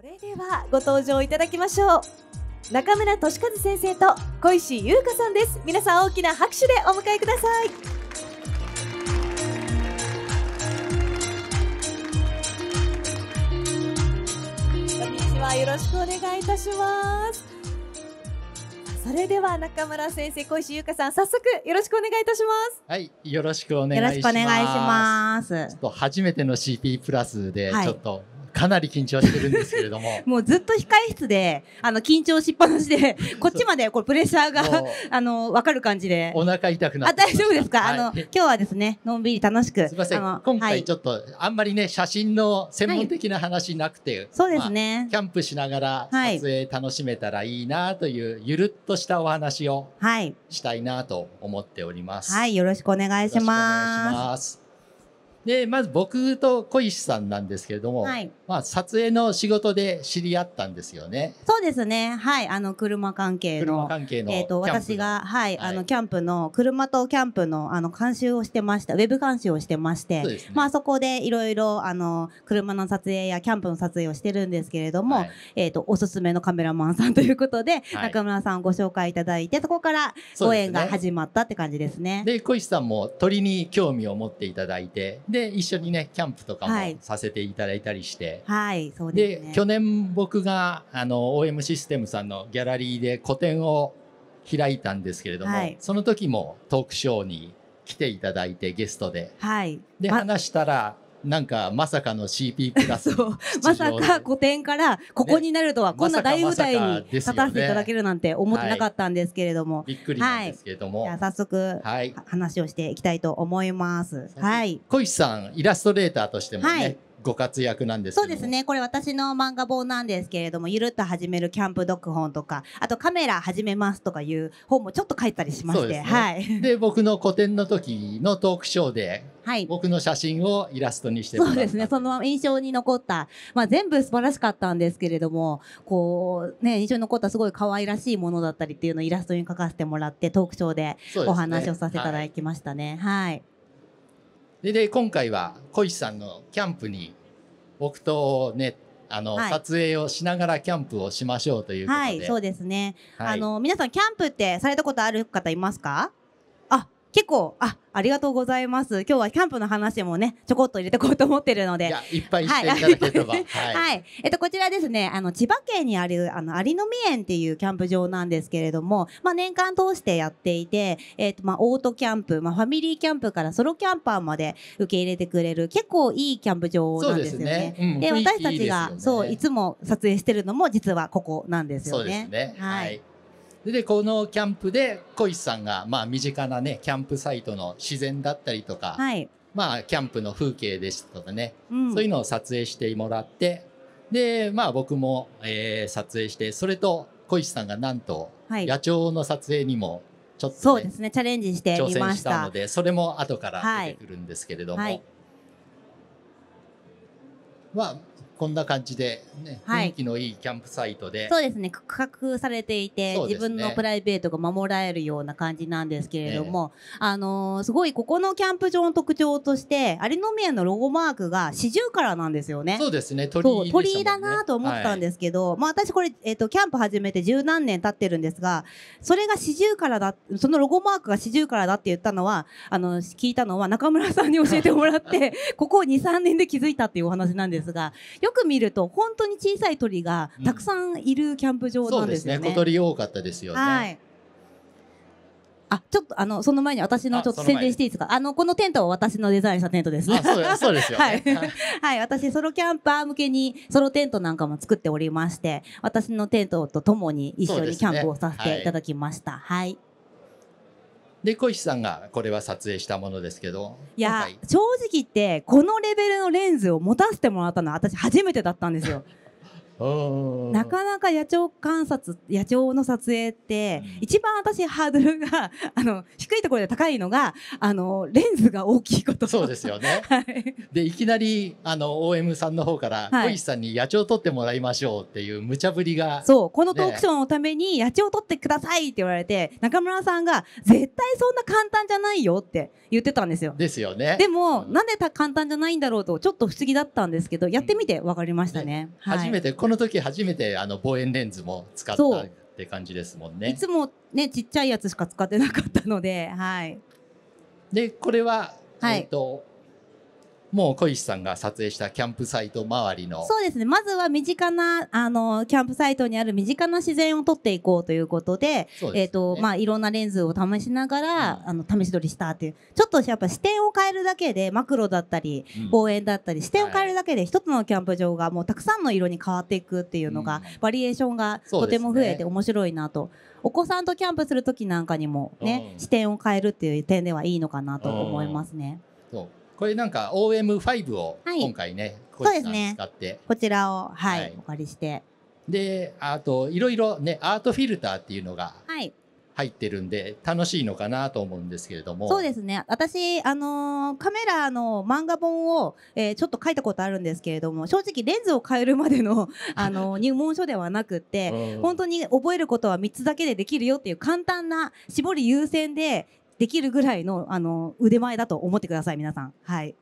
それではご登場いただきましょう中村俊和先生と小石優香さんです皆さん大きな拍手でお迎えくださいこんにちはよろしくお願いいたしますそれでは中村先生、小石優香さん、早速よろしくお願いいたします。はい、よろしくお願いします。よろしくお願いします。ちょっと初めての CP プラスで、ちょっと、はいかなり緊張してるんですけれども もうずっと控え室であの緊張しっぱなしでこっちまでこれプレッシャーが あの分かる感じでお腹痛くなってあ大丈夫ですか、はい、あの今日はですねのんびり楽しくすみません今回ちょっと、はい、あんまりね写真の専門的な話なくて、はいまあ、そうですね、キャンプしながら撮影楽しめたらいいなというゆるっとしたお話をはい。したいなと思っております、はい、よろしくお願いしますでまず僕と小石さんなんですけれども、はい、まあ、撮影の仕事で知り合ったんですよね。そうですね、はい、あの車関係のえと、私が、はい、あのキャンプの車とキャンプのあの監修をしてましたウェブ監修をしてまして、ね、まあ、そこでいろいろ車の撮影やキャンプの撮影をしてるんですけれども、はい、えーと、おすすめのカメラマンさんということで、中村さんをご紹介いただいてそこからご縁が始まったって感じですね。で、ね、小石さんも鳥に興味を持っていただいてで一緒にねキャンプとかもさせていただいたりして、はい、はい、そうです、ね、で去年僕があの OM システムさんのギャラリーで個展を開いたんですけれども、はい、その時もトークショーに来ていただいてゲストで、はい、で話したらなんかまさかの CP プラスまさか古典からここになるとは、ね、こんな大舞台に立たせていただけるなんて思ってなかったんですけれども、はい、びっくりなんですけれども、はい、じゃあ早速、はい、話をしていきたいと思います。はい、小石さんイラストレーターとしてもね、はいご活躍なんですそうですねこれ私の漫画本なんですけれども「ゆるっと始めるキャンプ読本」とかあと「カメラ始めます」とかいう本もちょっと書いたりしまして、ね、はいで僕の個展の時のトークショーではい、僕の写真をイラストにしてそうですねその印象に残った、まあ、全部素晴らしかったんですけれどもこう、ね、印象に残ったすごい可愛らしいものだったりっていうのをイラストに書かせてもらってトークショーでお話をさせていただきましたね。ねはい、はいでで今回は小石さんのキャンプに僕とねあの、はい、撮影をしながらキャンプをしましょうということで。はい、そうですね。はい、あの皆さんキャンプってされたことある方いますか？結構、あ、ありがとうございます。今日はキャンプの話もね、ちょこっと入れてこうと思ってるので。いいっぱいしていただければ。はい。はいはいえっと、こちらですね、あの、千葉県にある、あの、有宮園っていうキャンプ場なんですけれども、まあ、年間通してやっていて、えっと、まあ、オートキャンプ、まあ、ファミリーキャンプからソロキャンパーまで受け入れてくれる、結構いいキャンプ場なんですよね。で、ねうん、私たちがいい、ね、そう、いつも撮影してるのも、実はここなんですよね。そうですね。はい、はいでこのキャンプで小石さんが、まあ、身近なねキャンプサイトの自然だったりとか、はい、まあ、キャンプの風景でしたとかね、うん、そういうのを撮影してもらってで、まあ、僕も、えー、撮影してそれと小石さんがなんと、はい、野鳥の撮影にもちょっと、ね、そうですねチャレンジして挑戦したのでそれも後から出てくるんですけれども、はい、まあこんな感じで、ね、はい、雰囲気のいいキャンプサイトでそうですね区画されていて、ね、自分のプライベートが守られるような感じなんですけれども、えあのー、すごいここのキャンプ場の特徴としてアリノ有アのロゴマークが四十からなんですよね。そうですね鳥居、ね、鳥居だなと思ったんですけど、はい、まあ、私これ、えーと、キャンプ始めて十何年経ってるんですがそれが四十からだそのロゴマークが四十からだって言ったのはあの聞いたのは中村さんに教えてもらって ここ二三年で気づいたっていうお話なんですが。よく見ると本当に小さい鳥がたくさんいるキャンプ場なんですね。うん、ね小鳥多かったですよね。はいあ、ちょっとあのその前に私のちょっと宣伝していいですか。あのこのテントは私のデザインしたテントです、ね。あ、そうですよ、はい、はい、私ソロキャンパー向けにソロテントなんかも作っておりまして、私のテントとともに一緒にキャンプをさせていただきました。ねはい、はいで小石さんがこれは撮影したものですけどいや正直言ってこのレベルのレンズを持たせてもらったのは私初めてだったんですよ なかなか野鳥観察野鳥の撮影って、一番私ハードルが あの低いところで高いのがあのレンズが大きいことそうですよね、はい、でいきなりあの OM さんの方から小石さんに野鳥を撮ってもらいましょうっていう無茶ぶりが、そうこのトークションのために野鳥を撮ってくださいって言われて中村さんが絶対そんな簡単じゃないよって言ってたんですよですよねでも、うん、なんで簡単じゃないんだろうとちょっと不思議だったんですけどやってみて分かりましたねね、はい、初めてここの時初めてあの望遠レンズも使ったって感じですもんね。いつもねちっちゃいやつしか使ってなかったので、はい。でこれは、はい、えっ、ー、ともう小石さんが撮影したキャンプサイト周りのそうですねまずは身近なあのキャンプサイトにある身近な自然を撮っていこうということで、ね、えーとまあ、いろんなレンズを試しながら、うん、あの試し撮りしたっていうちょっとやっぱ視点を変えるだけでマクロだったり望遠だったり、うん、視点を変えるだけで一つのキャンプ場がもうたくさんの色に変わっていくっていうのが、うん、バリエーションがとても増えて面白いなと、お子さんとキャンプする時なんかにもね、視点を変えるっていう点ではいいのかなと思いますね。そうこれなんか OM5 を今回ね、はい、ね、使ってこちらを、はい、はい、お借りしてであといろいろねアートフィルターっていうのが入ってるんで、はい、楽しいのかなと思うんですけれどもそうですね私、あのー、カメラの漫画本を、えー、ちょっと書いたことあるんですけれども正直レンズを変えるまでの、あのー、入門書ではなくて、うん、本当に覚えることは3つだけでできるよっていう簡単な絞り優先でできるぐらいのあの腕前だと思ってください皆さんはい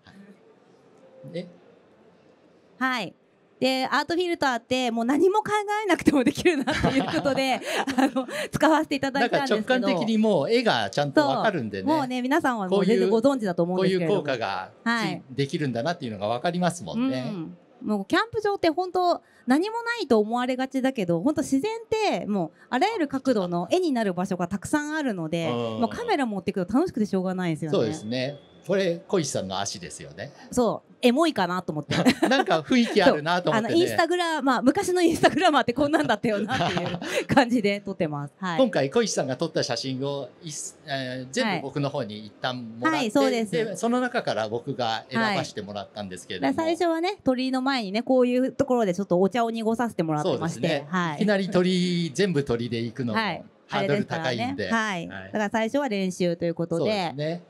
はいでアートフィルターってもう何も考えなくてもできるなということで あの使わせていただいたんですけど直感的にもう絵がちゃんとわかるんでねもうね皆さんはもう全然ご存知だと思うんですけどこういう効果が、はい、できるんだなっていうのがわかりますもんね、うんもうキャンプ場って本当何もないと思われがちだけど本当自然ってもうあらゆる角度の絵になる場所がたくさんあるのでもうカメラ持っていくと楽しくてしょうがないですよね。そうですねこれ小石さんの足ですよね。そうエモいかなと思ってなんか雰囲気あるなと思って、ね、あのインスタグラマー昔のインスタグラマーってこんなんだったよなっていう感じで撮ってます、はい、今回小石さんが撮った写真をい、えー、全部僕の方に一旦もらって、はい、そうですでその中から僕が選ばしてもらったんですけれども、はい、最初はね鳥居の前にねこういうところでちょっとお茶を濁させてもらってまして、ねはい、いきなり鳥全部鳥で行くのも、はいハードル高いんで。でね、はい、はい、だから最初は練習ということで。でね、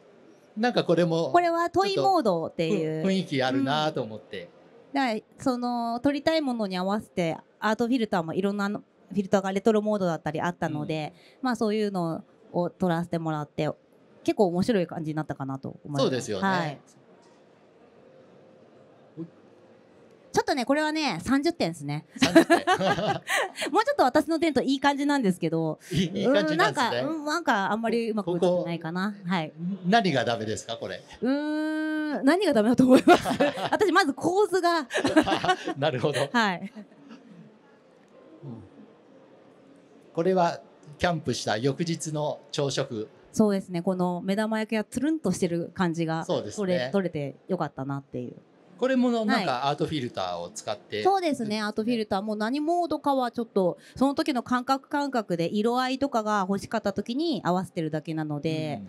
なんかこれもこれはトイモードっていう雰囲気あるなと思って、うん、だその撮りたいものに合わせてアートフィルターもいろんなフィルターがレトロモードだったりあったので、うん、まあそういうのを撮らせてもらって結構面白い感じになったかなと思いますそうですよね、はいちょっとね、これはね、30点ですね。もうちょっと私の点といい感じなんですけど、いい感じなんか、なんかあんまりうまく映ってないかな。はい。何がダメですか、これ。うん、何がダメだと思います。私、まず構図が。なるほど。はい。これはキャンプした翌日の朝食そうですねこの目玉焼きがつるんとしてる感じがそうです、ね、取れてよかったなっていうこれものなんかアートフィルターを使って、はい、そうですねアートフィルターもう何モードかはちょっとその時の感覚感覚で色合いとかが欲しかった時に合わせてるだけなので、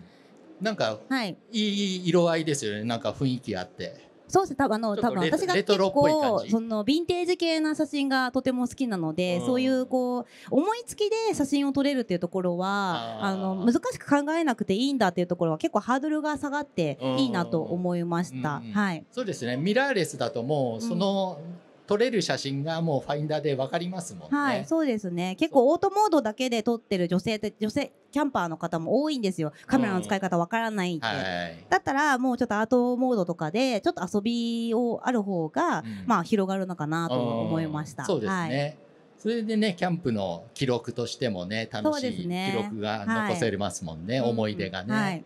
うん、なんか、はい、いい色合いですよねなんか雰囲気あってそうですあの多分私が結構そのヴィンテージ系な写真がとても好きなので、うん、そういうこう思いつきで写真を撮れるっていうところはあの難しく考えなくていいんだっていうところは結構ハードルが下がっていいなと思いました、うん、はいそうですねミラーレスだともうその、うん撮れる写真がもうファインダーでわかりますもんね。はい、そうですね。結構オートモードだけで撮ってる女性って女性キャンパーの方も多いんですよ。カメラの使い方わからないって。うんはい、だったらもうちょっとアートモードとかでちょっと遊びをある方が、うん、まあ広がるのかなと思いました。そうですね。はいそれでね、キャンプの記録としてもね、楽しい記録が残せれますもんね、ね思い出がね。うんはい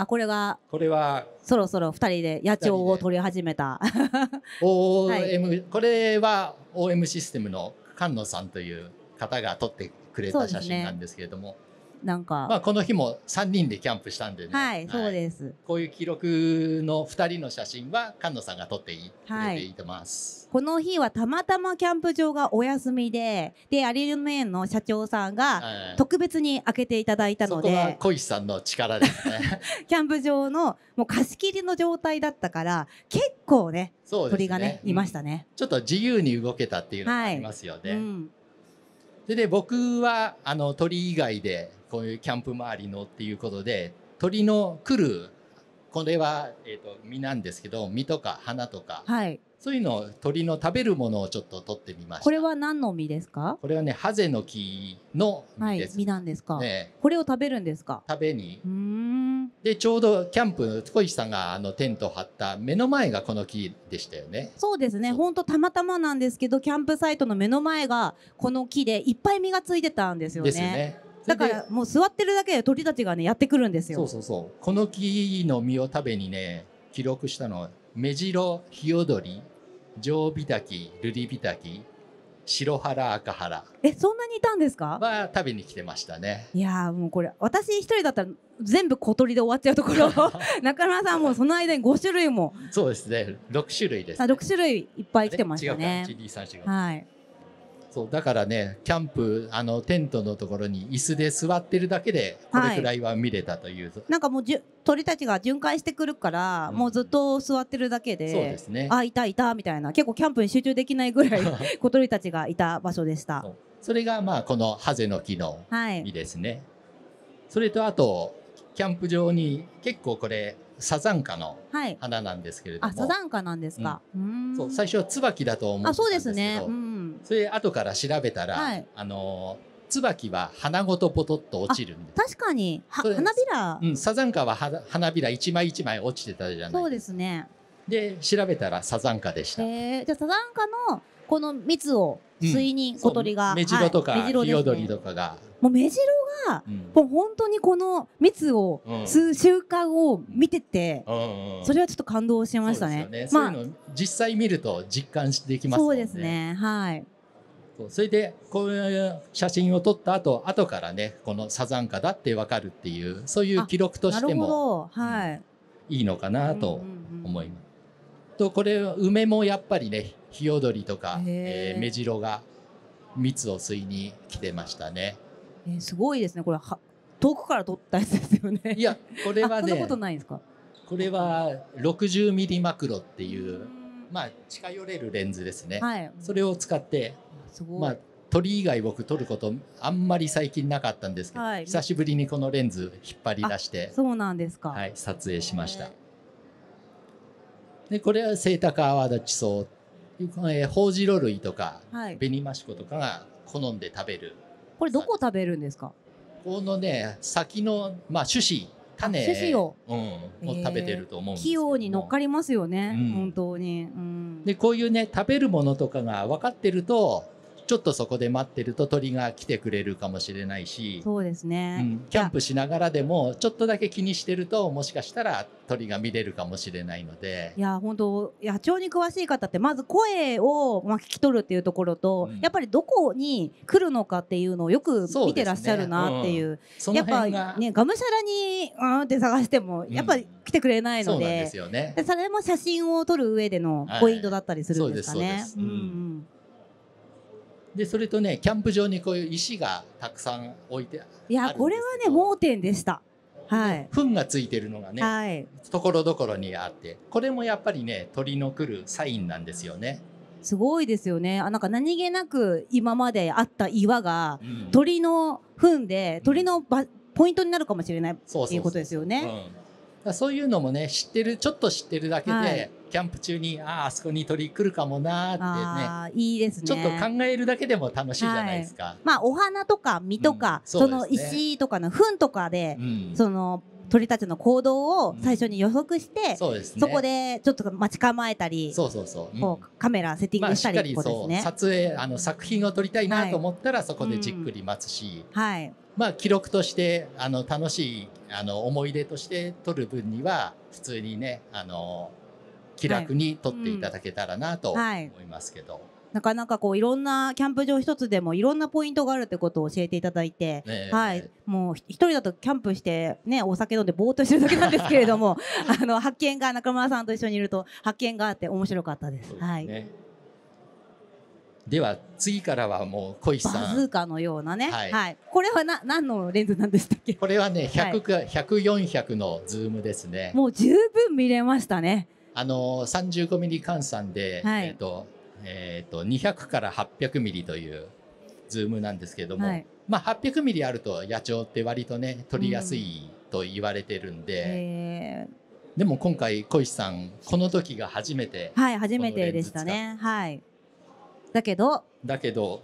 あこれがこれはそろそろ二人で野鳥を取り始めた OM、はい、これは OM システムの菅野さんという方が撮ってくれた写真なんですけれども、なんか。まあ、この日も3人でキャンプしたんでね。はい、はい、そうです。こういう記録の2人の写真は、菅野さんが撮っていはい、てます。この日はたまたまキャンプ場がお休みで、で、アリルメンの社長さんが特別に開けていただいたので。はい、小石さんの力ですね。キャンプ場のもう貸し切りの状態だったから、結構ね、ね鳥がね、いましたね、うん、ちょっと自由に動けたっていうのがありますよね。はいうんでで僕はあの鳥以外でこういうキャンプ周りのっていうことで鳥の来るこれは、えーと、と実なんですけど実とか花とか、はい、そういうのを鳥の食べるものをちょっと取ってみました。これは何の実ですか？これはねハゼの木の実です。はい、実なんですか、ね。これを食べるんですか？食べに。でちょうどキャンプ小石さんがあのテント張った目の前がこの木でしたよね。そうですね。本当たまたまなんですけどキャンプサイトの目の前がこの木でいっぱい実がついてたんですよね。ですね。だからもう座ってるだけで鳥たちがねやってくるんですよ。そうそうそう。この木の実を食べにね記録したのメジロ、ヒヨドリ、上ビタキ、ルリビタキ、白原赤原。え、そんなにいたんですか。まあ、旅に来てましたね。いやもうこれ、私一人だったら、全部小鳥で終わっちゃうところ。中村さんも、その間に五種類も。そうですね。六種類です、ね。六種類いっぱい来てましたね。はい。そうだからねキャンプあのテントのところに椅子で座ってるだけでこれくらいは見れたという、はい、なんかもうじゅ鳥たちが巡回してくるから、うん、もうずっと座ってるだけでそうですねあいたいたみたいな結構キャンプに集中できないぐらい 小鳥たちがいた場所でしたそれがまあこのハゼの木の実ですね、はい、それとあとキャンプ場に結構これサザンカの花なんですけれども、はい、サザンカなんですか、うん、そう最初は椿だと思ってたんですけど、ねうん、それ後から調べたら、はい、あの椿は花ごとポトッと落ちるんで確かに花びら、うん、サザンカは花びら一枚一枚落ちてたじゃないそうですねで調べたらサザンカでした、じゃサザンカのこの蜜を水に小鳥が、うん、目白とか、はい、目とかがもう目白もう本当にこの密を数週間を見てて、それはちょっと感動しましたね。まあ、実際見ると実感できます、ね、そうですね。はい。それでこういう写真を撮った後後からねこのサザンカだって分かるっていうそういう記録としても、はい、うん、いいのかなと思います。とこれ梅もやっぱりねヒヨドリとか、えー、メジロが蜜を吸いに来てましたね。えー、すごいですねこれは遠くから撮ったやつですよねいやこれはねことないですかこれは6 0ミリマクロっていうまあ近寄れるレンズですね、はい、それを使ってまあ鳥以外僕撮ることあんまり最近なかったんですけど、はい、久しぶりにこのレンズ引っ張り出してそうなんですか、はい、撮影しましたでこれはセイタカアワダチソウ、えホウジロ類とか、はい、ベニマシコとかが好んで食べるこれどこ食べるんですかこのね先の、まあ、種子種種子を,、うん、を食べてると思うんですけ器用に乗っかりますよね、うん、本当に、うん、でこういうね食べるものとかが分かってるとちょっとそこで待ってると鳥が来てくれるかもしれないしそうですね、うん、キャンプしながらでもちょっとだけ気にしてるともしかしたら鳥が見れるかもしれないのでいや本当野鳥に詳しい方ってまず声を、まあ、聞き取るっていうところと、うん、やっぱりどこに来るのかっていうのをよく見てらっしゃるなっていう、ねうん、やっぱねがむしゃらにうんって探してもやっぱり来てくれないのでそで、ね、それも写真を撮る上でのポイントだったりするんですかね。はい、うんでそれとねキャンプ場にこういう石がたくさん置いていやこれはね盲点でした。はい、糞がついてるのがね、はい、ところどころにあってこれもやっぱりね鳥の来るサインなんですよね。すごいですよねあなんか何気なく今まであった岩が、うん、鳥の糞で鳥のポイントになるかもしれないっていうことですよね。そういうのもね知ってるちょっと知ってるだけで、はい、キャンプ中にあああそこに鳥来るかもなーってねいいですねちょっと考えるだけでも楽しいじゃないですか、はい、まあお花とか実とか、うんそね、その石とかの糞とかで、うん、その鳥たちの行動を最初に予測して、うんそね、そこでちょっと待ち構えたりそうそうそう、うん、こうカメラセッティングしたり、まあ、しっかりそう、撮影あの作品を撮りたいなと思ったら、そこでじっくり待つし、はいまあ、記録としてあの楽しいあの思い出として撮る分には普通にねあの気楽に撮っていただけたらなと思いますけど。はいうんはいなかなかこういろんなキャンプ場一つでもいろんなポイントがあるってことを教えていただいて、えはい、もう一人だとキャンプしてねお酒飲んでぼーっとしてるだけなんですけれども あの発見が中村さんと一緒にいると発見があって面白かったです。ですね、はいでは次からはもう小石さんバズーカのようなね、はい、はい、これはな何のレンズなんでしたっけこれはね100か、はい、1 4 0 0のズームですねもう十分見れましたねあの3 5ミリ換算で、はい、えっ、ー、と,、えーと、と200から 800mm というズームなんですけれども、はい、まあ 800mm あると野鳥って割とね撮りやすいと言われてるんで、うん、でも今回小石さんこの時が初めてはい初めてでしたねはいだけどだけど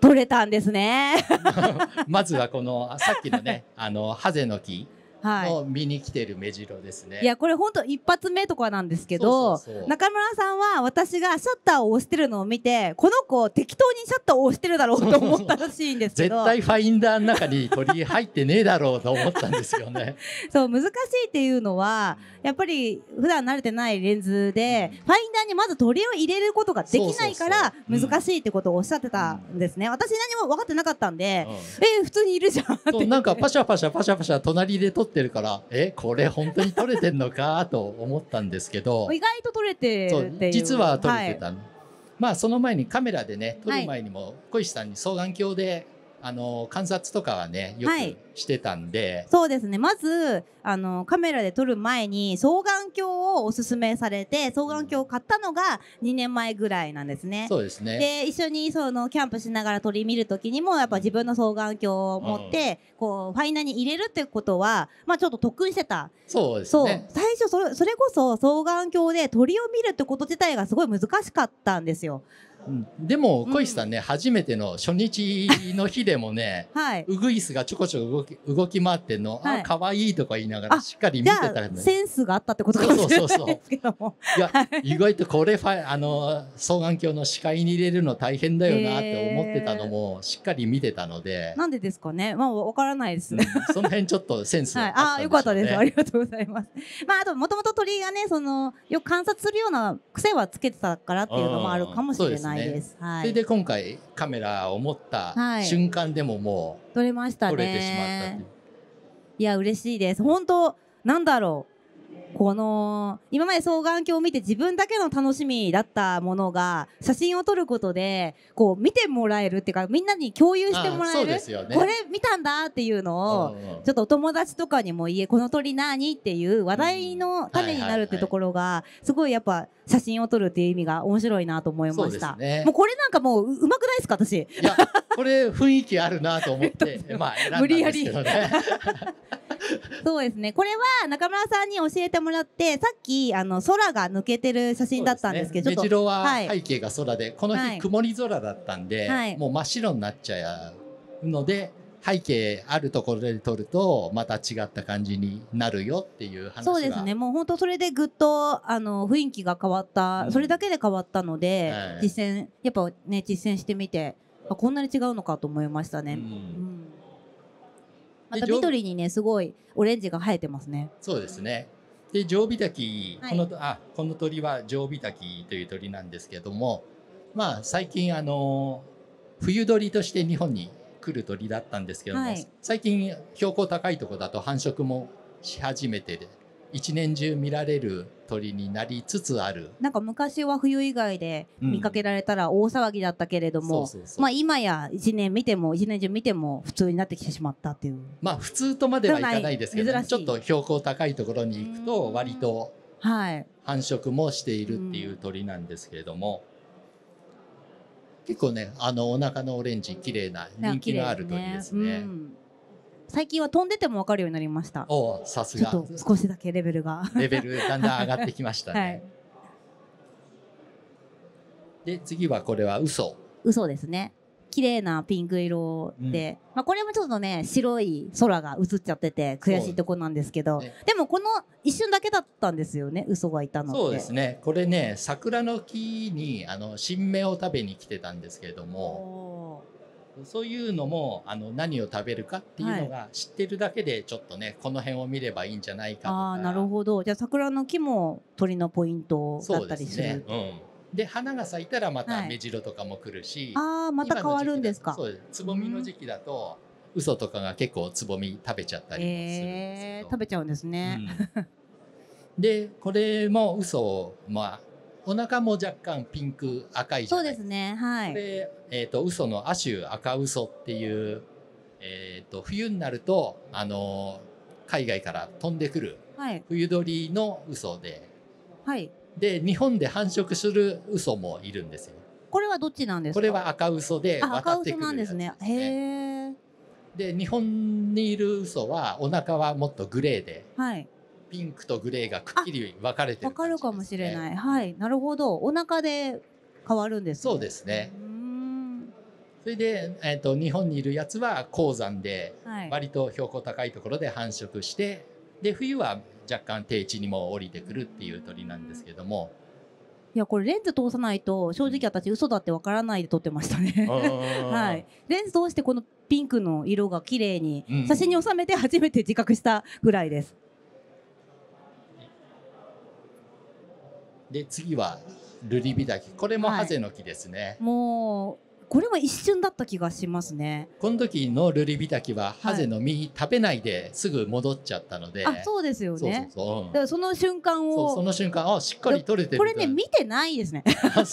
取れたんですね まずはこのさっきのねあのハゼの木の見に来てる目白ですね、はい、いやこれ本当一発目とかなんですけど中村さんは私がシャッターを押してるのを見てこの子適当にシャッターを押してるだろうと思ったらしいんですけど 絶対ファインダーの中に鳥入ってねえだろうと思ったんですよね そう難しいっていうのはやっぱり普段慣れてないレンズで、うん、ファインダーにまず鳥を入れることができないから難しいってことをおっしゃってたんですね、うん、私何も分かってなかったんで、うん、えー、普通にいるじゃんってなんかパシャパシャパシャパシャ隣で撮ってってるからえこれ本当に取れてんのか と思ったんですけど意外と取れてる実は取れてたの、はい、まあその前にカメラでね撮る前にも小石さんに双眼鏡であの観察とかはねよくしてたんで、はい、そうですねまずあのカメラで撮る前に双眼鏡をおすすめされて双眼鏡を買ったのが2年前ぐらいなんですね。そうですねで一緒にそのキャンプしながら鳥見る時にもやっぱ自分の双眼鏡を持って、うん、こうファイナーに入れるってことは、まあ、ちょっと特訓してたそうですね最初それそれこそ双眼鏡で鳥を見るってこと自体がすごい難しかったんですよ。でも小石さんね、うん、初めての初日の日でもね、はい、ウグイスがちょこちょこ動き動き回ってんの、はい、あ可愛いとか言いながらしっかり見てたら、ね、センスがあったってことかもしれないですけどもいや、意外とこれファあの双眼鏡の視界に入れるの大変だよなって思ってたのもしっかり見てたのでなんでですかねまあわからないですね、うん、その辺ちょっとセンス、ね、はい、あよかったですありがとうございますまああともともと鳥がねそのよく観察するような癖はつけてたからっていうのもあるかもしれないないです。はい、それで今回カメラを持った瞬間でももう、撮れました撮れてしまったいや嬉しいです。本当なんだろうこの今まで双眼鏡を見て自分だけの楽しみだったものが写真を撮ることでこう見てもらえるっていうかみんなに共有してもらえる、ね、これ見たんだっていうのを、ちょっとお友達とかにも言えこの鳥何っていう話題の種になるってところがすごいやっぱ。写真を撮るっていう意味が面白いなと思いました。ね、もうこれなんかもううまくないですか私。いやこれ雰囲気あるなと思って、まあ、ね、無理やり。そうですね。これは中村さんに教えてもらって、さっきあの空が抜けてる写真だったんですけど、ね、ちょは背景が空で、はい、この日曇り空だったんで、はい、もう真っ白になっちゃうので。背景あるところで撮るとまた違った感じになるよっていう話そうですねもう本当それでぐっとあの雰囲気が変わった、うん、それだけで変わったので、はい、実践やっぱね実践してみてあこんなに違うのかと思いましたね。うん、うんまた緑にねすごいオレンジが生えてますね。そうですね。で常備滝、はい、このあこの鳥は常備滝という鳥なんですけども、まあ最近あの冬鳥として日本に来る鳥だったんですけども、はい、最近標高高いとこだと繁殖もし始めてで一年中見られる鳥になりつつあるなんか昔は冬以外で見かけられたら大騒ぎだったけれども、まあ今や一年見ても一年中見ても普通になってきてしまったっていうまあ普通とまではいかないですけど、ね、ちょっと標高高いところに行くと割と繁殖もしているっていう鳥なんですけれども、結構ねあのお腹のオレンジ綺麗な人気のある鳥ですね、最近は飛んでても分かるようになりましたおさすが少しだけレベルがレベルだんだん上がってきましたね、はい、で次はこれは嘘嘘ですね綺麗なピンク色で、うん、まあ、これもちょっとね白い空が映っちゃってて悔しいとこなんですけど、ね、でもこの一瞬だけだったんですよね嘘がいたのそうですねこれね桜の木にあの新芽を食べに来てたんですけれどもそういうのもあの何を食べるかっていうのが知ってるだけでちょっとね、この辺を見ればいいんじゃないかとかあなるほどじゃあ桜の木も鳥のポイントだったりするそうですね、うんで花が咲いたらまた目白とかも来るし、はい、あまた変わるんですかそうつぼみの時期だと、うん、嘘とかが結構つぼみ食べちゃったりもするんですけど、えー、食べちゃうんですね、うん、でこれも嘘まあお腹も若干ピンク赤いじゃないそうですね。はい。で、えっ、ー、と嘘の亜種赤嘘っていうえっ、ー、と冬になるとあの海外から飛んでくる冬鳥の嘘で、はい、で日本で繁殖する嘘もいるんですよ。これはどっちなんですこれは赤嘘で渡ってくる、ね、んですね。へえ。で日本にいる嘘はお腹はもっとグレーで、はい、ピンクとグレーがくっきり分かれてる、ね、分かるかもしれない。はい、なるほど。お腹で変わるんです、ね、そうですね。それで、えーと、と日本にいるやつは鉱山で、はい、割と標高高いところで繁殖してで冬は若干低地にも降りてくるっていう鳥なんですけども。いやこれレンズ通さないと正直私嘘だってわからないで撮ってましたねはい、レンズ通してこのピンクの色が綺麗に写真に収めて初めて自覚したぐらいです。うん、で次はルリビダキこれもハゼの木ですね、はい、もこれは一瞬だった気がしますねこの時のルリビタキはハゼの実食べないですぐ戻っちゃったので、はい、あそうですよねそうそ、うん、その瞬間をその瞬間あしっかり取れてるこれね見てないですね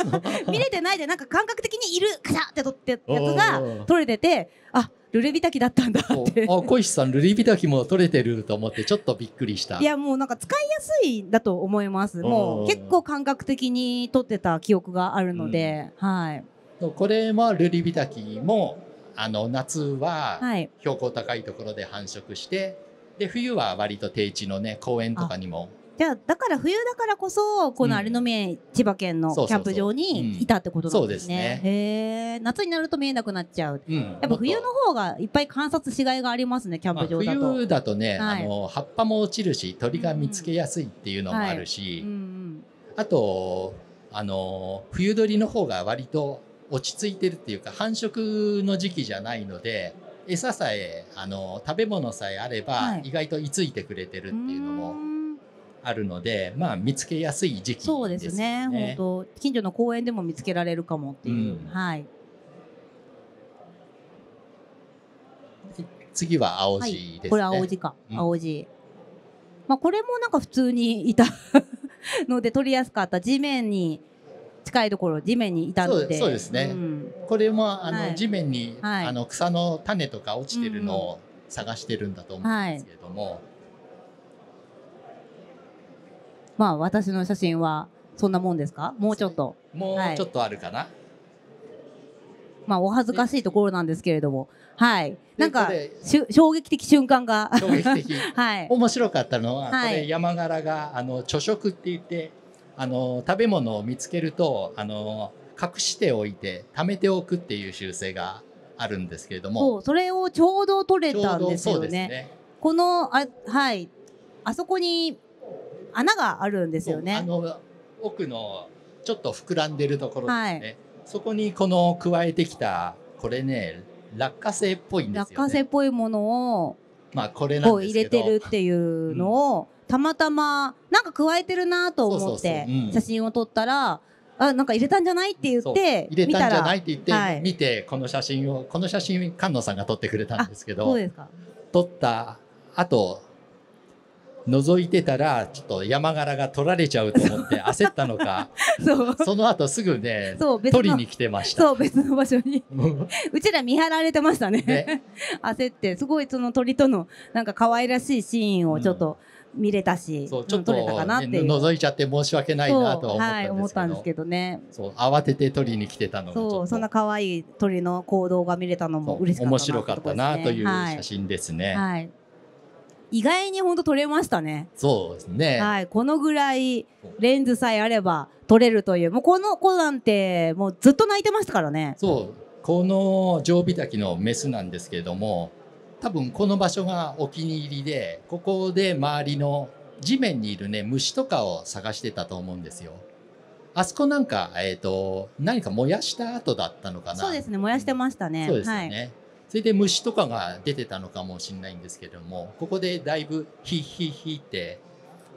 見れてないでなんか感覚的にいるカシャって取ってやつが取れててあルリビタキだったんだってあ小石さんルリビタキも取れてると思ってちょっとびっくりしたいやもうなんか使いやすいだと思いますもう結構感覚的に取ってた記憶があるので、うん、はいこれもルリビタキもあの夏は標高高いところで繁殖して、はい、で冬は割と低地のね公園とかにもじゃあだから冬だからこそこの有宮、うん、千葉県のキャンプ場にいたってことなんですね。え夏になると見えなくなっちゃう、うん、やっぱ冬の方がいっぱい観察しがいがありますねキャンプ場だと。まあ、冬だとね、はい、あの葉っぱも落ちるし鳥が見つけやすいっていうのもあるし、うんはいうんうん、あとあの冬鳥の方が割と落ち着いてるっていうか繁殖の時期じゃないので餌さえあの食べ物さえあれば意外と居ついてくれてるっていうのも、はいあるので、まあ、見つけやすい時期、ね、そうですね本当近所の公園でも見つけられるかもっていう、うん、はい次は青地ですね、これ青地か、うん、青地。まあこれもなんか普通にいたので取りやすかった地面に近いところ地面にいたのでそうですね、うん、これもあの、はい、地面に、はい、あの草の種とか落ちてるのを探してるんだと思うんですけれども、はい、まあ私の写真はそんなもんですかもうちょっともうちょっとあるかな、まあ、お恥ずかしいところなんですけれども、はい、なんか衝撃的瞬間が衝撃的、はい、面白かったのは、はい、これ山柄があの貯食って言ってあの食べ物を見つけるとあの隠しておいて貯めておくっていう習性があるんですけれどもそれをちょうど取れたんですよね。ねこのあはいあそこに穴があるんですよね。あの奥のちょっと膨らんでるところですね。はい、そこにこの加えてきたこれね落花生っぽいんですよ、ね、落花生っぽいものをまあ、これを入れてるっていうのを、たまたまなんか加えてるなと思って写真を撮ったら。あなんか入れたんじゃないって言って入れたんじゃないって言って、はい、見てこの写真をこの写真菅野さんが撮ってくれたんですけど撮った後覗いてたらちょっと山柄が取られちゃうと思って 焦ったのかそうその後すぐね取りに来てましたそう別の場所に うちら見張られてましたね、焦ってすごいその鳥とのなんか可愛らしいシーンをちょっと、見れたし、うん、そうちょっと、ね、覗いちゃって申し訳ないなとは思ったんですけど,、い、思ったんですけどねそう慌てて取りに来てたのそうそんな可愛い鳥の行動が見れたのも嬉しかった面白かったなという写真ですね。はい、はい意外に本当取れましたね。そうですね。はい、このぐらいレンズさえあれば取れるという、もうこの子なんてもうずっと泣いてましたからね。そう、この常備滝のメスなんですけれども、多分この場所がお気に入りで、ここで周りの地面にいるね虫とかを探してたと思うんですよ。あそこなんか、えーと、と何か燃やした後だったのかなそうですね燃やしてましたね。そうですね、はいそれで虫とかが出てたのかもしれないんですけどもここでだいぶヒッヒッヒって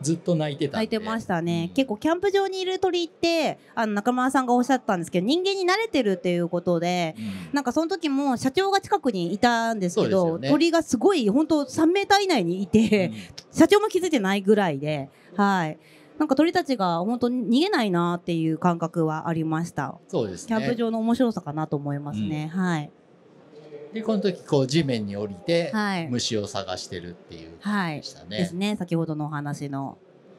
ずっと泣いてた泣いてましたね、うん、結構キャンプ場にいる鳥ってあの中村さんがおっしゃったんですけど人間に慣れてるっていうことで、うん、なんかその時も社長が近くにいたんですけど、ね、鳥がすごい本当3メーター以内にいて、うん、社長も気づいてないぐらいではいなんか鳥たちが本当に逃げないなっていう感覚はありましたそうです、ね、キャンプ場の面白さかなと思いますね、はいでこの時こう地面に降りて、虫を探してるっていう感じでしたね。ですね先ほどのお話の。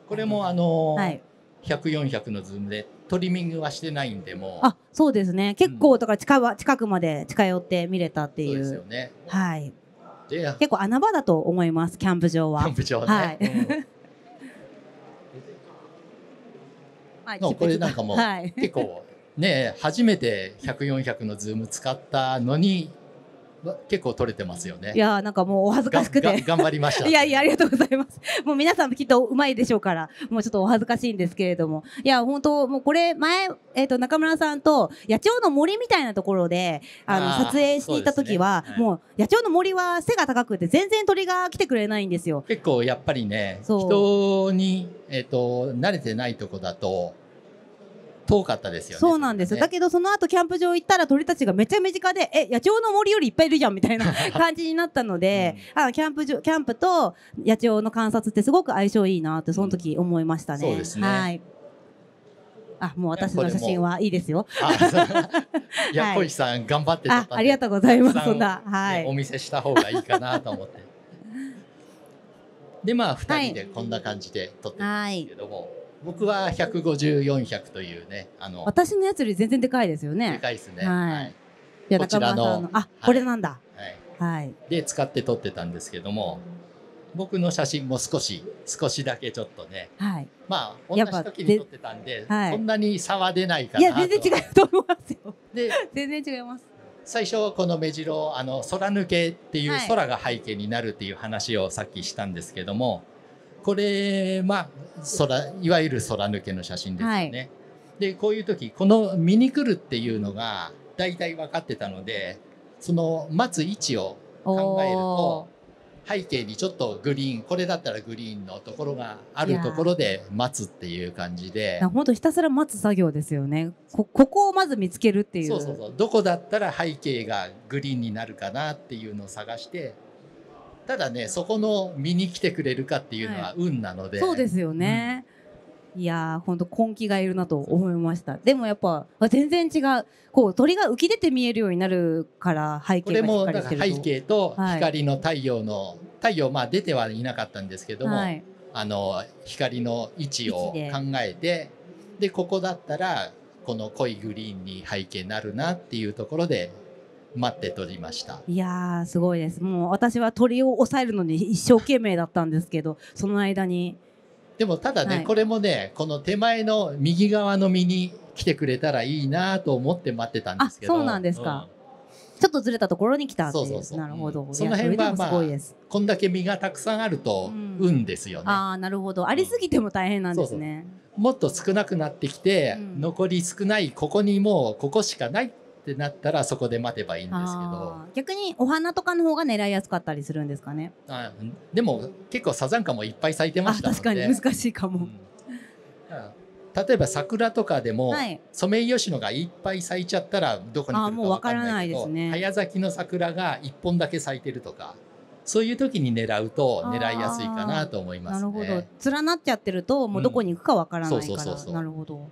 これもあのー100400のズームでトリミングはしてないんでもあそうですね結構だから近,、う近くまで近寄って見れたっていうですよねはいで結構穴場だと思いますキャンプ場はキャンプ場ね、はい い、これなんかも、はい、結構ね初めて100400のズーム使ったのに結構取れてますよね。いやなんかもうお恥ずかしくて頑張りました。いやいやありがとうございます。もう皆さんきっとうまいでしょうからもうちょっとお恥ずかしいんですけれどもいや本当もうこれ前えっ、ー、と中村さんと野鳥の森みたいなところであの撮影していた時は、ねはい、もう野鳥の森は背が高くて全然鳥が来てくれないんですよ。結構やっぱりね人にえっ、ー、と慣れてないとこだと。遠かったですよね。そうなんです。ね、だけどその後キャンプ場行ったら鳥たちがめちゃ身近で、え、野鳥の森よりいっぱいいるじゃん みたいな感じになったので、うん、あキャンプ場、キャンプと野鳥の観察ってすごく相性いいなってその時思いましたね。うん、そうですね。はい。あ、もう私の写真はいいですよ。やっこりさん、頑張ってあ。ありがとうございます。そんな、はい、ね、お見せした方がいいかなと思って。で、まあ、二人でこんな感じで撮ってるんですけども。はい僕は150400というねあの私のやつより全然でかいですよねでかいですねはい、い、やこちらのあ、はい、これなんだはい、はい、で使って撮ってたんですけども僕の写真も少し少しだけちょっとね、はい、まあ同じ時に撮ってたんで、はい、そんなに差は出ないかないや全然違うと思いますよで 全然違います最初はこの目白あの空抜けっていう空が背景になるっていう話をさっきしたんですけども、これ、まあ、空いわゆる空抜けの写真ですよね。はい、でこういう時この見に来るっていうのが大体分かってたのでその待つ位置を考えると背景にちょっとグリーンこれだったらグリーンのところがあるところで待つっていう感じで本当ひたすら待つ作業ですよねここをまず見つけるっていうそうそうそうどこだったら背景がグリーンになるかなっていうのを探してただねそこの見に来てくれるかっていうのは運なので、はい、そうですよね、うん、いや本当根気がいるなと思いましたでもやっぱ全然違うこう鳥が浮き出て見えるようになるから背景がしっかりしてると背景と光の太陽の、はい、太陽まあ出てはいなかったんですけども、はい、あの光の位置を考えてでここだったらこの濃いグリーンに背景になるなっていうところで待って取りましたいやすごいですもう私は鳥を抑えるのに一生懸命だったんですけどその間にでもただね、はい、これもねこの手前の右側の実に来てくれたらいいなと思って待ってたんですけどそうなんですか、うん、ちょっとずれたところに来たっていうそうなるほど、うん、その辺はまあこんだけ実がたくさんあると運ですよね、うん、ああなるほどありすぎても大変なんですね、そうそうもっと少なくなってきて、残り少ないここにもうここしかないっってなったらそこで待てばいいんですけど逆にお花とかの方が狙いやすかったりするんですかねあでも結構サザンカもいっぱい咲いてました確かに難しいかも、うん、例えば桜とかでも、はい、ソメイヨシノがいっぱい咲いちゃったらどこに来るか分からないですね、早咲きの桜が1本だけ咲いてるとかそういう時に狙うと狙いやすいかなと思います、ね、なるほど連なっちゃってるともうどこに行くかわからないから、うん、そうそうそうそうなるほど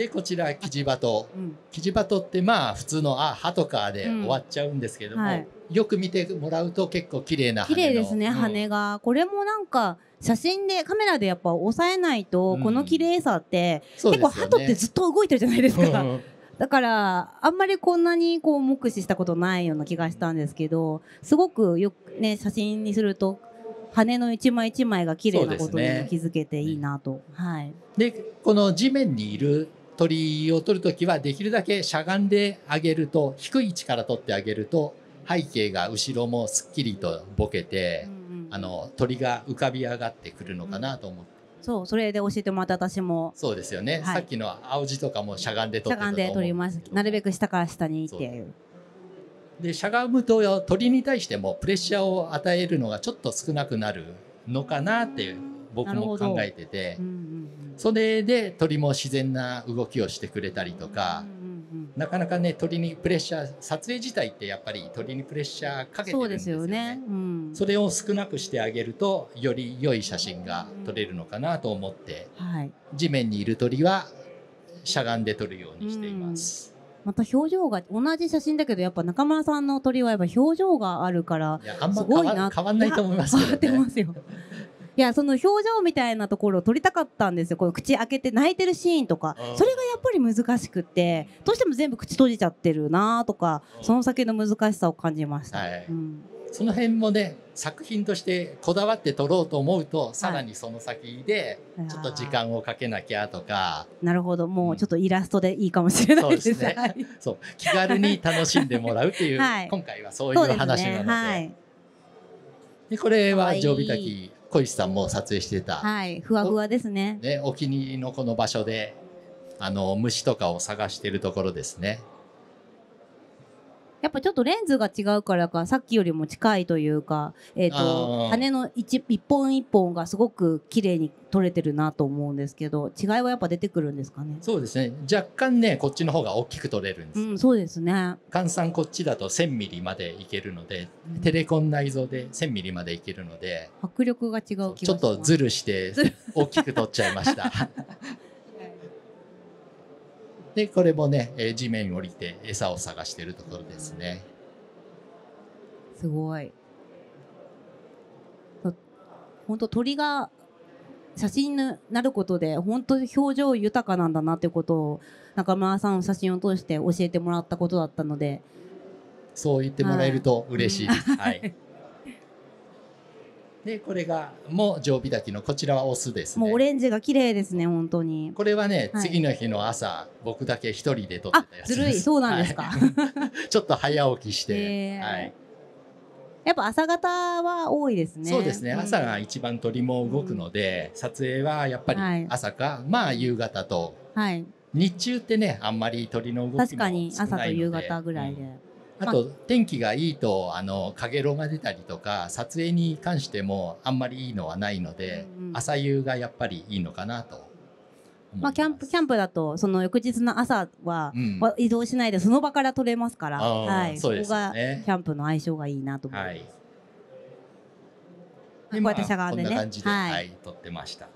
でこちらキジバト、うん、キジバトってまあ普通の「あハトかで終わっちゃうんですけども、うんはい、よく見てもらうと結構綺麗な羽綺麗ですね、うん、羽がこれもなんか写真でカメラでやっぱ押さえないと、この綺麗さって、ね、結構ハトってずっと動いてるじゃないですか。だからあんまりこんなにこう目視したことないような気がしたんですけどすごくよく、ね、写真にすると羽の一枚一枚が綺麗なことに気づけていいなと。ねはい、この地面にいる鳥を取る時はできるだけしゃがんであげると低い位置から取ってあげると背景が後ろもすっきりとボケて、うんうん、あの鳥が浮かび上がってくるのかなと思って。うん、そうそれで教えてもらった私もそうですよね、はい、さっきの青字とかもしゃがんで撮ってたしゃがんで撮りますなるべく下から下にっていうでしゃがむと鳥に対してもプレッシャーを与えるのがちょっと少なくなるのかなっていう僕も考えてて、うんうんうん、それで鳥も自然な動きをしてくれたりとか、うんうんうん、なかなかね鳥にプレッシャー撮影自体ってやっぱり鳥にプレッシャーかけてるんですよね、ねうん、それを少なくしてあげるとより良い写真が撮れるのかなと思って、はい、地面にいる鳥はしゃがんで撮るようにしています。また表情が同じ写真だけどやっぱ中村さんの鳥はやっぱ表情があるからすごいな変わんないと思いますけど、ね、いやその表情みたいなところを撮りたかったんですよこの口開けて泣いてるシーンとかそれがやっぱり難しくてどうしても全部口閉じちゃってるなとかその先の難しさを感じました、はいうん、その辺もね作品としてこだわって撮ろうと思うと、さらにその先でちょっと時間をかけなきゃとかなるほどもうちょっとイラストでいいかもしれないですうん、そうですね そう気軽に楽しんでもらうという、はい、今回はそういう話なのでで、ね,、これは常備滝小石さんも撮影してた、はい、ふわふわですねねお気に入りのこの場所であの虫とかを探しているところですねやっぱちょっとレンズが違うからかさっきよりも近いというか、えーと、羽の一一本一本がすごく綺麗に撮れてるなと思うんですけど違いはやっぱ出てくるんですかねそうですね若干ねこっちの方が大きく撮れるんです、うん、そうですね換算こっちだと1 0 0 0ミリまでいけるので、うん、テレコン内蔵で1 0 0 0ミリまでいけるので迫力が違う気がちょっとズルして大きく撮っちゃいました でこれもね、え地面に降りて餌を探しているところですねすごい本当鳥が写真になることで本当に表情豊かなんだなってことを中村さんの写真を通して教えてもらったことだったのでそう言ってもらえると嬉しいです、はい、は いでこれがもう常備炊きのこちらはオスです、ね、もうオレンジが綺麗ですね本当に。これはね、はい、次の日の朝僕だけ一人で撮ってたやつずるいそうなんですか。はい、ちょっと早起きして、はい。やっぱ朝方は多いですね。そうですね。朝が一番鳥も動くので、うん、撮影はやっぱり朝か、はい、まあ夕方と。はい。日中ってねあんまり鳥の動きも少ないので。確かに朝と夕方ぐらいで。うんあと、天気がいいとあのかげろうが出たりとか撮影に関してもあんまりいいのはないので、うん朝夕がやっぱりいいのかなとま。あ、キャンプキャンプだとその翌日の朝は、移動しないでその場から撮れますから、はい、そ、ね、こがキャンプの相性がいいなと思います。はいで、こうやってしゃがんでね。こんな感じで、はい、はい、撮ってました。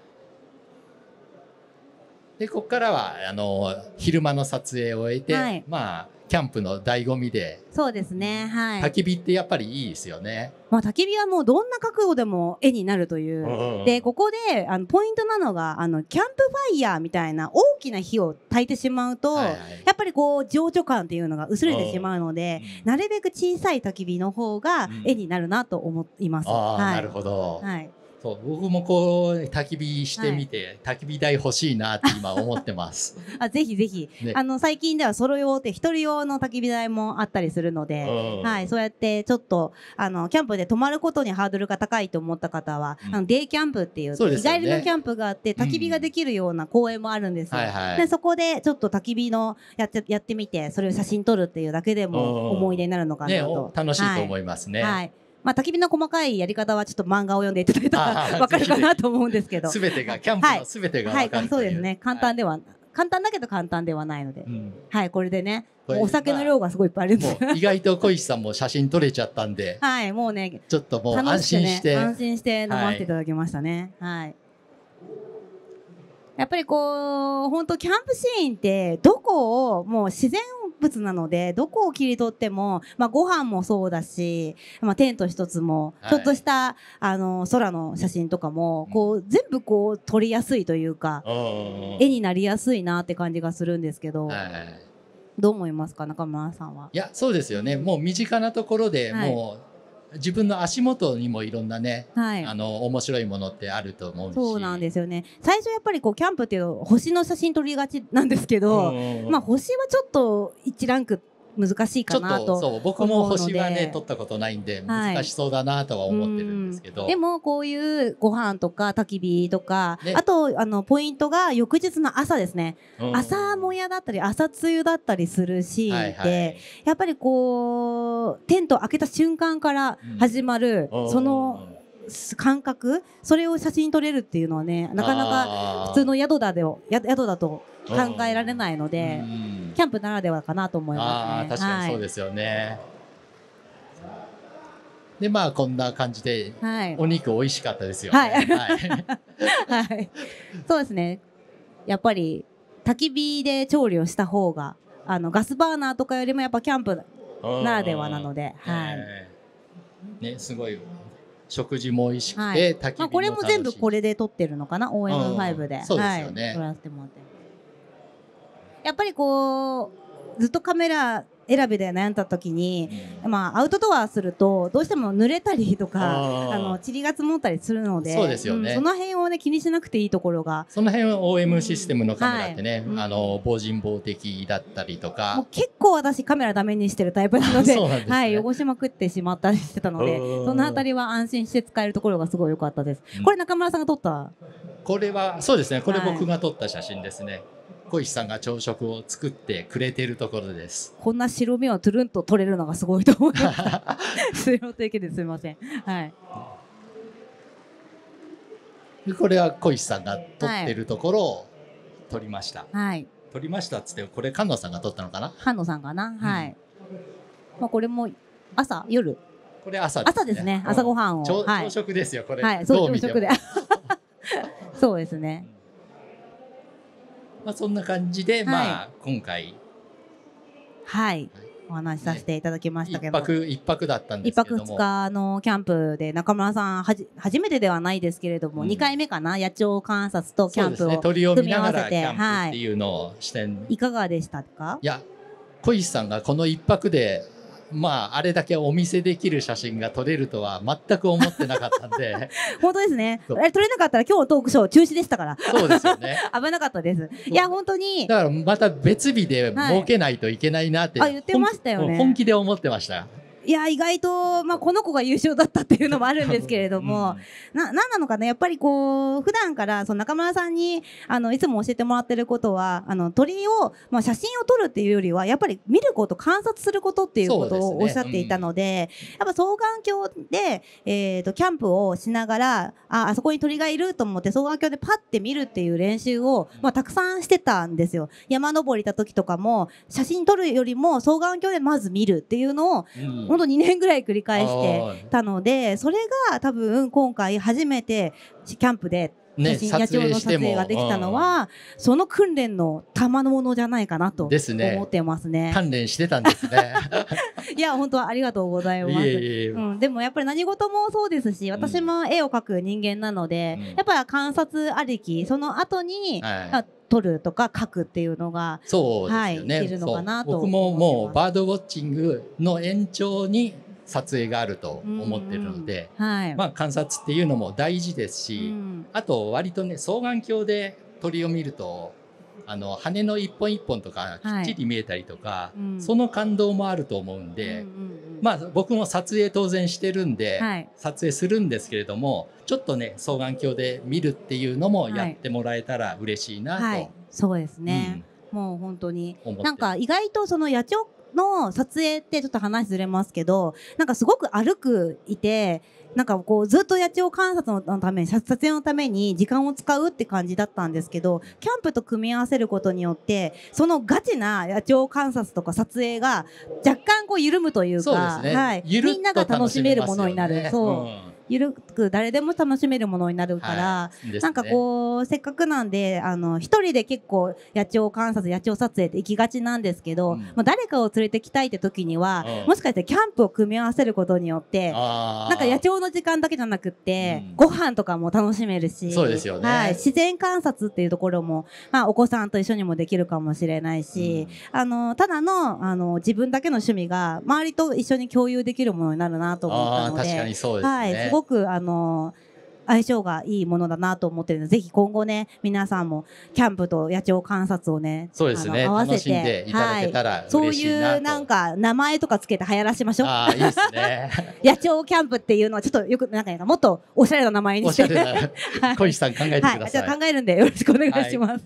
で、ここからは、あの、昼間の撮影を終えて、はい、まあ、キャンプの醍醐味でそうですねはい焚き火ってやっぱりいいですよねまあ焚き火はもうどんな覚悟でも絵になるという、うんうん、でここであのポイントなのがあのキャンプファイヤーみたいな大きな火を焚いてしまうと、はいはい、やっぱりこう情緒感っていうのが薄れてしまうので、うん、なるべく小さい焚き火の方が絵になるなと思います、うん、はい、なるほどはいそう僕もこう焚き火してみて、はい、焚き火台欲しいなって今思ってます あぜひぜひ、ね、あの最近ではソロ用って一人用の焚き火台もあったりするので、うん、はい、そうやってちょっとあのキャンプで泊まることにハードルが高いと思った方は、うん、あのデイキャンプっていう日帰りのキャンプがあって焚き火ができるような公園もあるんですよ、うんはいはい、でそこでちょっと焚き火のやってやってみてそれを写真撮るっていうだけでも思い出になるのかなと、ね、楽しいと思いますね、はい、はいまあ、焚き火の細かいやり方はちょっと漫画を読んでいただいたら わかるかなと思うんですけど。すべてが、キャンプのすべてがはい、そうですね。簡単では、はい、簡単だけど簡単ではないので。うん、はい、これでね、お酒の量がすごいいっぱいあるんで、まあ、意外と小石さんも写真撮れちゃったんで。はい、もうね。ちょっともう安心して。ね、安心して飲ませていただきましたね。はい、はいやっぱりこう本当キャンプシーンってどこをもう自然物なのでどこを切り取っても、まあ、ご飯もそうだし、まあ、テント一つも、ちょっとしたあの空の写真とかも、こう全部こう撮りやすいというか絵になりやすいなって感じがするんですけど。はいどう思いますか中村さんは。いやそうですよねもう身近なところで、はい、もう自分の足元にもいろんなね、はい、あの面白いものってあると思うしそうなんですよね最初やっぱりこうキャンプっていうの星の写真撮りがちなんですけど、まあ、星はちょっと1ランク難しいかなとそう僕も星はね取ったことないんで難しそうだなとは思ってるんですけど、はい、でもこういうご飯とか焚き火とか、ね、あとあのポイントが翌日の朝ですね、朝もやだったり朝露だったりするし、はいはい、でやっぱりこうテント開けた瞬間から始まる、その感覚それを写真撮れるっていうのはねなかなか普通の宿だで宿だと考えられないのでキャンプならではかなと思います、ね、確かにそうですよね、はい、でまあこんな感じで、はい、お肉美味しかったですよ、ね、はい、はい そうですねやっぱり焚き火で調理をした方があのガスバーナーとかよりもやっぱキャンプならではなので、はい。ね、すごい食事も美味しくて、はい、まあ、これも全部これで撮ってるのかな OM5 で、そうですよね、はい、撮らせてもらってやっぱりこうずっとカメラ選びで悩んだ時に、まあ、アウトドアするとどうしても濡れたりとかあの塵が積もったりするのでそうですよね、うん、その辺を、ね、気にしなくていいところがその辺は OM システムのカメラってね、うんはい、あの防塵防滴だったりとか結構私カメラダメにしてるタイプなので ね、はい、汚しまくってしまったりしてたのでその辺りは安心して使えるところがすごい良かったです。これ中村さんが撮ったこれはそうですねこれ僕が撮った写真ですね、はい小石さんが朝食を作ってくれているところですこんな白身をトゥルンと取れるのがすごいと思いました水路的ですみ ませんはいこれは小石さんが取ってるところを取りました、はい、取りましたっつってこれ菅野さんが取ったのかな菅野さんかなはい、うん、まあこれも朝夜これ朝ですね。朝ですね。朝ごはんを。朝,、食ですよ、これ。はい、そう、朝食で。そうですね。まあ、そんな感じで、はい、まあ、今回、はい、お話しさせていただきましたけど、ね、泊一泊だったんですけども泊2日のキャンプで中村さんはじ初めてではないですけれども、うん、回目かな野鳥観察とキャンプを、ね、鳥を見ながらキャンプっていうのをして、はい、いかがでしたかいや小石さんがこの一泊でまああれだけお見せできる写真が撮れるとは全く思ってなかったんで 本当ですねあれ撮れなかったら今日トークショー中止でしたからそうですよね危なかったですいや本当にだからまた別日で設けないといけないなって、はい、あ言ってましたよね本気で思ってましたいや意外と、まあ、この子が優勝だったっていうのもあるんですけれども、うん、な何なのかねやっぱりこう普段からその中村さんにあのいつも教えてもらってることはあの鳥を、まあ、写真を撮るっていうよりはやっぱり見ること観察することっていうことをおっしゃっていたので、ねうん、やっぱ双眼鏡で、えーと、とキャンプをしながらああそこに鳥がいると思って双眼鏡でパッて見るっていう練習を、まあ、たくさんしてたんですよ。山登りた時とかも写真撮るよりも双眼鏡でまず見るっていうのを、うん本当2年ぐらい繰り返してたのでそれが多分今回初めてキャンプでね、写真野鳥の撮影ができたのは、うん、その訓練のたまのものじゃないかなと思ってますね。すね鍛錬してたんですね。いや本当はありがとうございます。いえいえうん、でもやっぱり何事もそうですし私も絵を描く人間なので、うん、やっぱり観察ありきその後に、はい撮るとか書くっていうのがそうですね、はい、僕ももうバードウォッチングの延長に撮影があると思ってるので、はい、まあ、観察っていうのも大事ですし、うん、あと割とね双眼鏡で鳥を見るとあの羽の一本一本とかきっちり見えたりとか、はいその感動もあると思うんで、うんまあ僕も撮影当然してるんで、はい、撮影するんですけれどもちょっとね双眼鏡で見るっていうのもやってもらえたら嬉しいなと、はい、そうですね、うん、もう本当になんか意外とその野鳥の撮影ってちょっと話ずれますけど、なんかすごく歩くいて、なんかこうずっと野鳥観察のために、撮影のために時間を使うって感じだったんですけど、キャンプと組み合わせることによって、そのガチな野鳥観察とか撮影が若干こう緩むというか、うね、はい。みんなが楽しめるものになる。そう、うんゆるく誰でも楽しめるものになるから、はいね、なんかこうせっかくなんであの一人で結構野鳥観察野鳥撮影って行きがちなんですけど、うん、まあ、誰かを連れてきたいって時には、うん、もしかしてキャンプを組み合わせることによってなんか野鳥の時間だけじゃなくて、うん、ご飯とかも楽しめるしそうですよね、はい、自然観察っていうところも、まあ、お子さんと一緒にもできるかもしれないし、うん、あのただのあの自分だけの趣味が周りと一緒に共有できるものになるなと思ったので。確かにそうですね、はいごく、あの相性がいいものだなと思ってるので、ぜひ今後ね、皆さんもキャンプと野鳥観察をね、そうですね、合わせて、いただけたら、そういうなんか名前とかつけて流行らしましょう。いいですね。野鳥キャンプっていうのはちょっとよくなんかもっとおしゃれな名前にして、小石さん考えてください。はい、じゃ考えるんでよろしくお願いします。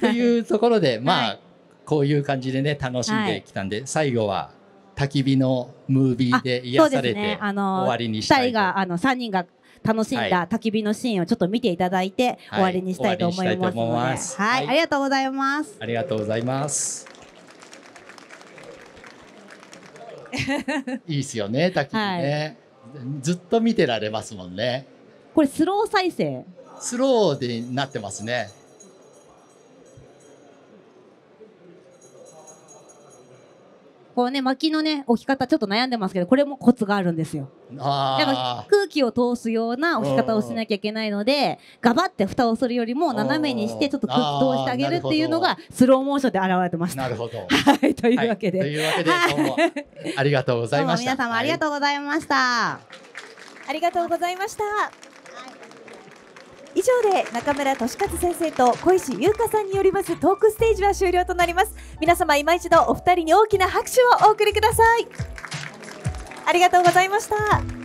と、はい、いうところで、まあ、こういう感じでね楽しんできたんで、最後は。焚き火のムービーで癒されて、ね、あの終わりにしたい人があの3人が楽しんだ焚き火のシーンをちょっと見ていただいて、終わりにしたいと思いますはい、ありがとうございます。ありがとうございます。いいっすよね、焚き火ね、はい、ずっと見てられますもんね。これスロー再生。スローでなってますね。こうね薪のね置き方ちょっと悩んでますけどこれもコツがあるんですよだか空気を通すような置き方をしなきゃいけないのでガバって蓋をするよりも斜めにしてちょっと空気通してあげるっていうのがスローモーションで現れてましたなるほど はいというわけで、はい、というわけでもありがとうございました皆様ありがとうございました、はい、ありがとうございました以上で中村俊和先生と小石優香さんによりますトークステージは終了となります皆様今一度お二人に大きな拍手をお送りくださいありがとうございました